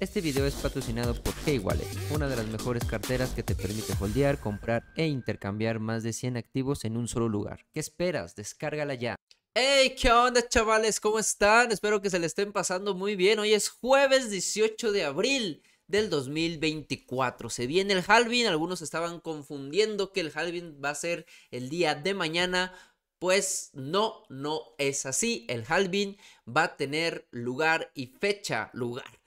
Este video es patrocinado por Hey Wallet, una de las mejores carteras que te permite holdear, comprar e intercambiar más de 100 activos en un solo lugar. ¿Qué esperas? Descárgala ya. ¡Hey! ¿Qué onda chavales? ¿Cómo están? Espero que se le estén pasando muy bien. Hoy es jueves 18 de abril del 2024. Se viene el Halvin. algunos estaban confundiendo que el halvin va a ser el día de mañana. Pues no, no es así. El Halvin va a tener lugar y fecha, lugar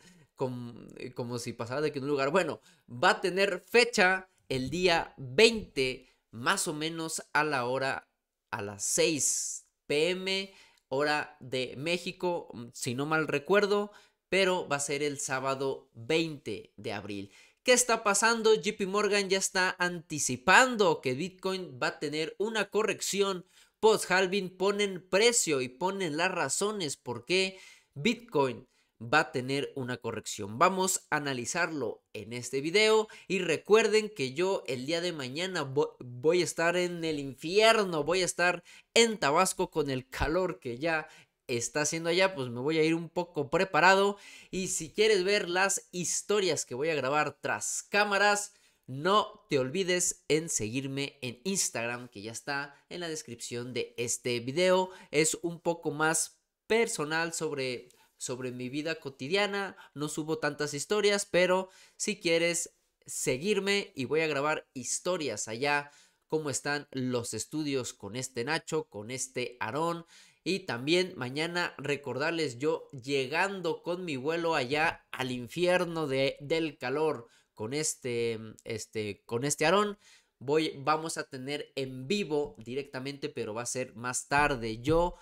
eh, como, si pasara de que en un lugar, bueno, va a tener fecha el día 20, más o menos a la hora, a las 6 pm, hora de México, mm, si no mal recuerdo, pero va a ser el sábado 20 de abril. ¿Qué está pasando? JP Morgan ya está anticipando que Bitcoin va a tener una corrección post-halving. Ponen precio y ponen las razones por qué Bitcoin va a tener una corrección. Vamos a analizarlo en este video y recuerden que yo el día de mañana voy a estar en el infierno, voy a estar en Tabasco con el calor que ya está haciendo allá, pues me voy a ir un poco preparado y si quieres ver las historias que voy a grabar tras cámaras, no te olvides en seguirme en Instagram que ya está en la descripción de este video. Es un poco más personal sobre sobre mi vida cotidiana, no subo tantas historias, pero si quieres seguirme y voy a grabar historias allá, cómo están los estudios con este Nacho, con este Aarón. Y también mañana recordarles yo llegando con mi vuelo allá al infierno de, del calor con este, mm, este, con este Aarón. Voy, vamos a tener en vivo directamente, pero va a ser más tarde. Yo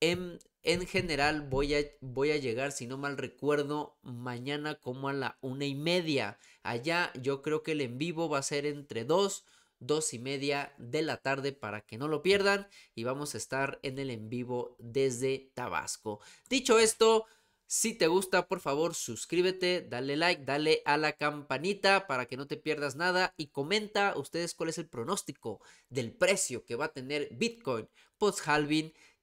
en, general voy a, voy a llegar, si no mal recuerdo, mañana como a la una y media. Allá yo creo que el en vivo va a ser entre dos, dos y media de la tarde para que no lo pierdan y vamos a estar en el en vivo desde Tabasco. Dicho esto, si te gusta, por favor, suscríbete, dale like, dale a la campanita para que no te pierdas nada y comenta ustedes cuál es el pronóstico del precio que va a tener Bitcoin post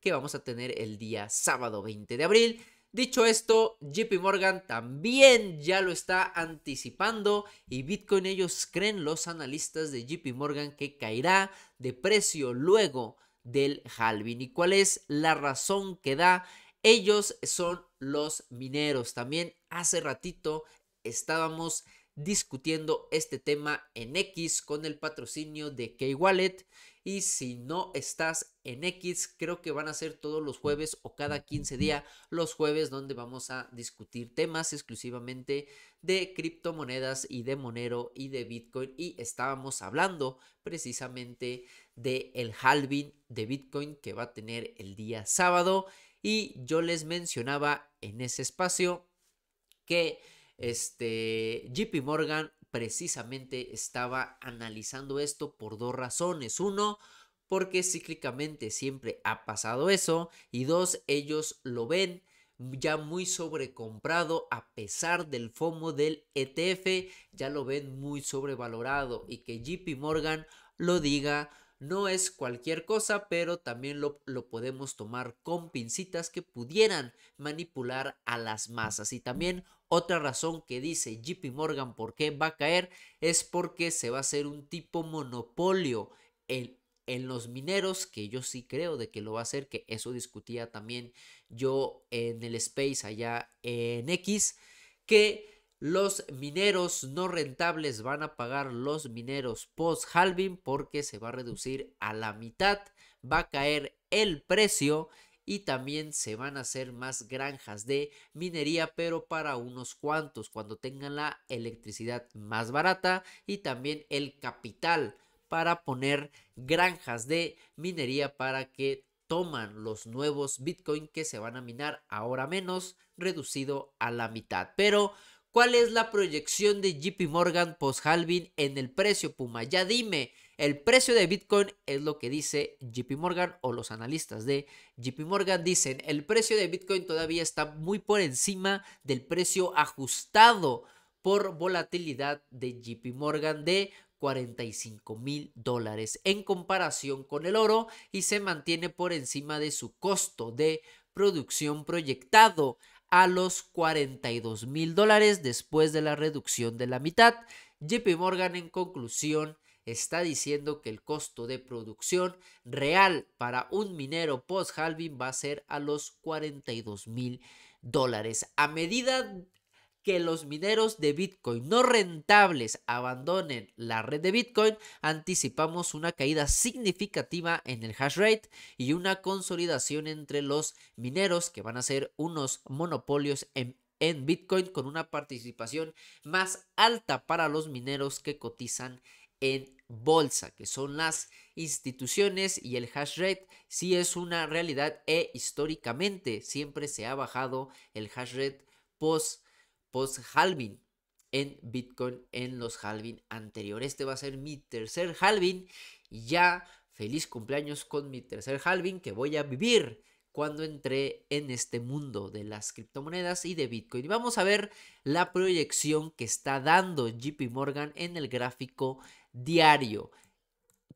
que vamos a tener el día sábado 20 de abril. Dicho esto, JP Morgan también ya lo está anticipando y Bitcoin ellos creen los analistas de JP Morgan que caerá de precio luego del halving. ¿Y cuál es la razón que da? Ellos son los mineros. También hace ratito estábamos discutiendo este tema en X con el patrocinio de K-Wallet. Y si no estás en X, creo que van a ser todos los jueves o cada 15 días los jueves donde vamos a discutir temas exclusivamente de criptomonedas y de Monero y de Bitcoin. Y estábamos hablando precisamente de el halving de Bitcoin que va a tener el día sábado. Y yo les mencionaba en ese espacio que este, JP Morgan precisamente estaba analizando esto por dos razones. Uno, porque cíclicamente siempre ha pasado eso. Y dos, ellos lo ven ya muy sobrecomprado a pesar del FOMO del ETF, ya lo ven muy sobrevalorado y que JP Morgan lo diga no es cualquier cosa, pero también lo, podemos tomar con pincitas que pudieran manipular a las masas. Y también otra razón que dice JP Morgan por qué va a caer es porque se va a hacer un tipo monopolio en, en los mineros, que yo sí creo de que lo va a hacer, que eso discutía también yo en el space allá en X, que los mineros no rentables van a pagar los mineros post-halving porque se va a reducir a la mitad, va a caer el precio y también se van a hacer más granjas de minería, pero para unos cuantos, cuando tengan la electricidad más barata y también el capital para poner granjas de minería para que toman los nuevos Bitcoin que se van a minar ahora menos, reducido a la mitad. Pero ¿Cuál es la proyección de JP Morgan post Halvin en el precio, Puma? Ya dime, el precio de Bitcoin es lo que dice JP Morgan o los analistas de JP Morgan dicen, el precio de Bitcoin todavía está muy por encima del precio ajustado por volatilidad de JP Morgan de 45 mil dólares en comparación con el oro y se mantiene por encima de su costo de producción proyectado a los 42 mil dólares después de la reducción de la mitad. JP Morgan en conclusión está diciendo que el costo de producción real para un minero post-halving va a ser a los 42 mil dólares. A medida que los mineros de Bitcoin no rentables abandonen la red de Bitcoin, anticipamos una caída significativa en el hash rate y una consolidación entre los mineros que van a ser unos monopolios en Bitcoin con una participación más alta para los mineros que cotizan en bolsa, que son las instituciones y el hash rate sí es una realidad e históricamente siempre se ha bajado el hash rate post post-halving en Bitcoin en los halving anteriores. Este va a ser mi tercer halving. Ya feliz cumpleaños con mi tercer halving que voy a vivir cuando entré en este mundo de las criptomonedas y de Bitcoin. Vamos a ver la proyección que está dando JP Morgan en el gráfico diario.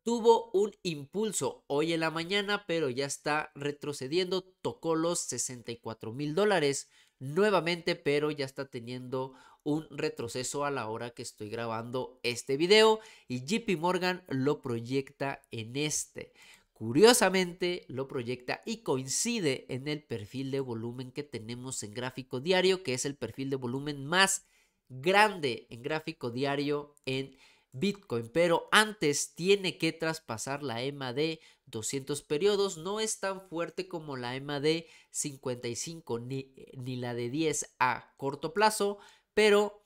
Tuvo un impulso hoy en la mañana, pero ya está retrocediendo, tocó los 64 mil dólares nuevamente, pero ya está teniendo un retroceso a la hora que estoy grabando este video y JP Morgan lo proyecta en este. Curiosamente lo proyecta y coincide en el perfil de volumen que tenemos en gráfico diario, que es el perfil de volumen más grande en gráfico diario en Bitcoin, pero antes tiene que traspasar la EMA de 200 periodos. No es tan fuerte como la EMA de 55 ni, eh, ni la de 10 a corto plazo, pero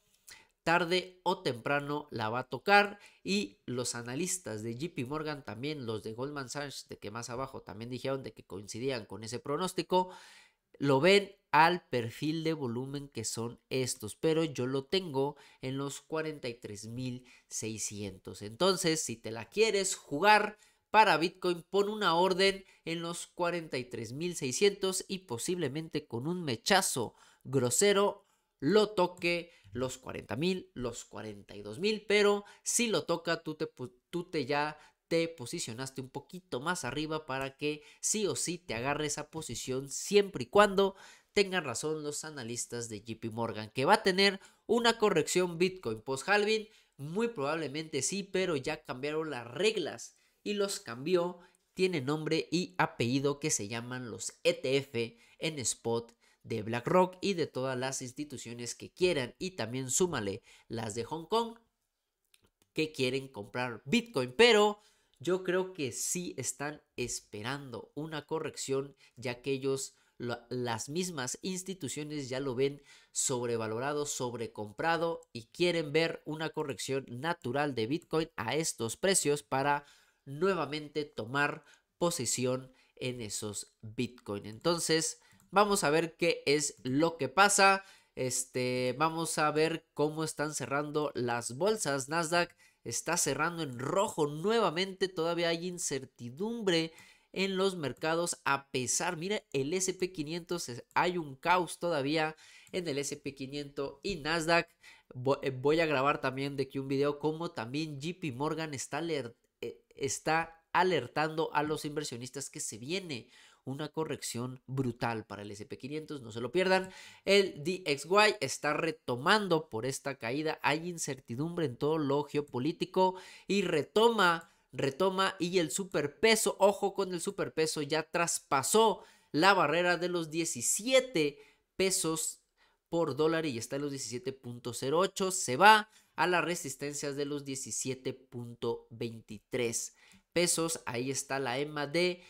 tarde o temprano la va a tocar y los analistas de JP Morgan también los de Goldman Sachs de que más abajo también dijeron de que coincidían con ese pronóstico lo ven al perfil de volumen que son estos, pero yo lo tengo en los 43.600. Entonces, si te la quieres jugar para Bitcoin, pon una orden en los 43.600 y posiblemente con un mechazo grosero lo toque los 40.000, los 42.000, pero si lo toca, tú te, tú te ya te posicionaste un poquito más arriba para que sí o sí te agarre esa posición siempre y cuando tengan razón los analistas de JP Morgan, que va a tener una corrección Bitcoin post-halving, pues, muy probablemente sí, pero ya cambiaron las reglas y los cambió, tiene nombre y apellido que se llaman los ETF en spot de BlackRock y de todas las instituciones que quieran y también súmale las de Hong Kong que quieren comprar Bitcoin, pero yo creo que sí están esperando una corrección ya que ellos las mismas instituciones ya lo ven sobrevalorado, sobrecomprado y quieren ver una corrección natural de Bitcoin a estos precios para nuevamente tomar posesión en esos Bitcoin. Entonces, vamos a ver qué es lo que pasa. Este, vamos a ver cómo están cerrando las bolsas. Nasdaq está cerrando en rojo nuevamente. Todavía hay incertidumbre en los mercados a pesar, mira el SP500, hay un caos todavía en el SP500 y Nasdaq. Eh, voy a grabar también de aquí un video como también JP Morgan está, eh, está alertando a los inversionistas que se viene una corrección brutal para el SP500, no se lo pierdan. El DXY está retomando por esta caída, hay incertidumbre en todo lo geopolítico y retoma retoma y el superpeso, ojo con el superpeso, ya traspasó la barrera de los 17 pesos por dólar y está en los 17.08, se va a las resistencias de los 17.23 pesos, ahí está la EMA de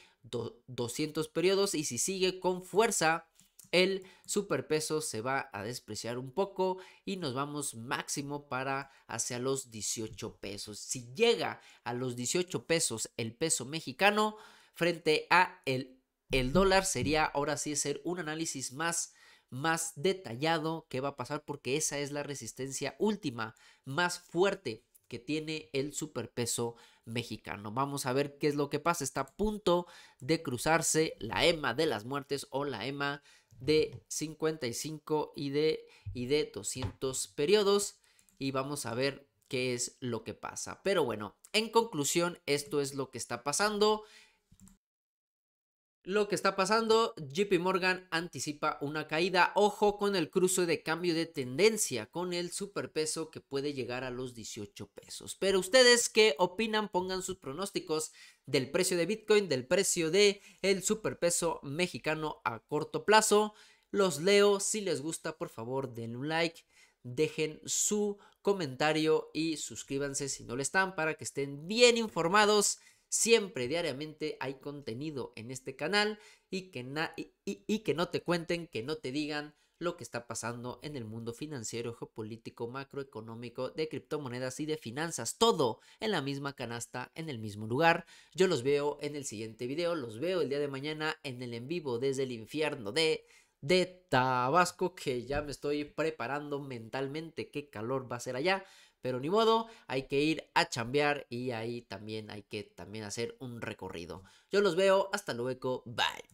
200 periodos y si sigue con fuerza el superpeso se va a despreciar un poco y nos vamos máximo para hacia los 18 pesos. Si llega a los 18 pesos el peso mexicano frente a el, el dólar sería ahora sí hacer un análisis más más detallado que va a pasar porque esa es la resistencia última más fuerte que tiene el superpeso mexicano. Vamos a ver qué es lo que pasa. Está a punto de cruzarse la EMA de las muertes o la EMA de 55 y de, y de 200 periodos y vamos a ver qué es lo que pasa. Pero bueno, en conclusión, esto es lo que está pasando lo que está pasando, JP Morgan anticipa una caída. Ojo con el cruce de cambio de tendencia con el superpeso que puede llegar a los 18 pesos. Pero ustedes qué opinan, pongan sus pronósticos del precio de Bitcoin, del precio de el superpeso mexicano a corto plazo. Los leo, si les gusta, por favor, den un like, dejen su comentario y suscríbanse si no lo están para que estén bien informados Siempre diariamente hay contenido en este canal y que, no te cuenten, que no te digan lo que está pasando en el mundo financiero, geopolítico, macroeconómico, de criptomonedas y de finanzas. Todo en la misma canasta, en el mismo lugar. Yo los veo en el siguiente video, los veo el día de mañana en el en vivo desde el infierno de, de Tabasco, que ya me estoy preparando mentalmente qué calor va a ser allá. Pero ni modo, hay que ir a chambear y ahí también hay que también hacer un recorrido. Yo los veo, hasta luego, bye.